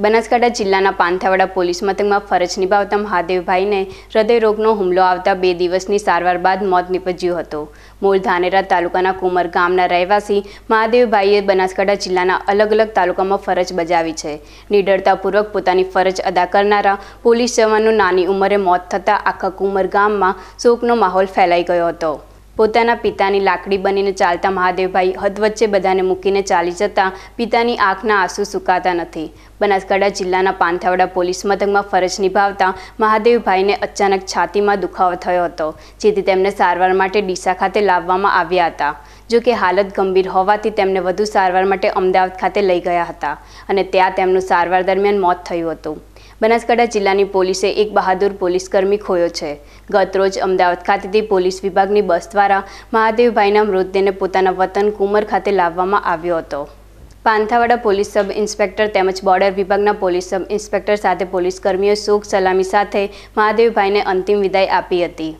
બનાસકાંઠા જિલ્લાના પાનથાવાડા પોલીસ મથકમાં ફરજ નિભાવતા મહાદેવભાઈને હૃદયરોગનો હુમલો આવતા બે દિવસની સારવાર બાદ મોત નીપજ્યું હતું મૂળ ધાનેરા તાલુકાના કુમર ગામના રહેવાસી મહાદેવભાઈએ બનાસકાંઠા જિલ્લાના અલગ અલગ તાલુકામાં ફરજ બજાવી છે નિડરતાપૂર્વક પોતાની ફરજ અદા કરનારા પોલીસ જવાનો નાની ઉંમરે મોત થતાં આખા કુમર ગામમાં શોકનો માહોલ ફેલાઈ ગયો હતો પોતાના પિતાની લાકડી બનીને ચાલતા મહાદેવભાઈ હદ વચ્ચે બધાને મૂકીને ચાલી જતા પિતાની આંખના આંસુ સુકાતા નથી બનાસકાંઠા જિલ્લાના પાંથાવડા પોલીસ મથકમાં ફરજ નિભાવતા મહાદેવભાઈને અચાનક છાતીમાં દુખાવો થયો હતો જેથી તેમને સારવાર માટે ડીસા ખાતે લાવવામાં આવ્યા હતા જો કે હાલત ગંભીર હોવાથી તેમને વધુ સારવાર માટે અમદાવાદ ખાતે લઈ ગયા હતા અને ત્યાં તેમનું સારવાર દરમિયાન મોત થયું હતું બનાસકાંઠા જિલ્લાની પોલીસે એક બહાદુર પોલીસકર્મી ખોયો છે ગતરોજ અમદાવાદ ખાતેથી પોલીસ વિભાગની બસ દ્વારા મહાદેવભાઈના મૃતદેહને પોતાના વતન કુમર ખાતે લાવવામાં આવ્યો હતો પાંથાવાડા પોલીસ સબ ઇન્સ્પેક્ટર તેમજ બોર્ડર વિભાગના પોલીસ સબ ઇન્સ્પેક્ટર સાથે પોલીસકર્મીઓ સુખ સલામી સાથે મહાદેવભાઈને અંતિમ વિદાય આપી હતી